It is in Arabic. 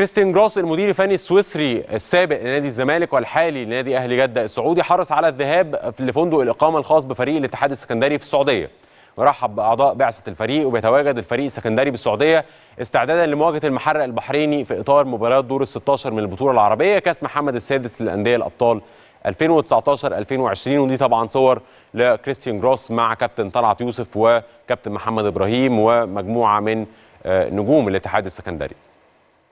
كريستيان جروس المدير الفني السويسري السابق لنادي الزمالك والحالي لنادي اهلي جده السعودي حرص على الذهاب لفندق الاقامه الخاص بفريق الاتحاد السكندري في السعوديه ورحب باعضاء بعثه الفريق وبيتواجد الفريق السكندري بالسعوديه استعدادا لمواجهه المحرق البحريني في اطار مباراه دور ال 16 من البطوله العربيه كاس محمد السادس للانديه الابطال 2019 2020 ودي طبعا صور لكريستيان جروس مع كابتن طلعت يوسف وكابتن محمد ابراهيم ومجموعه من آه، نجوم الاتحاد السكندري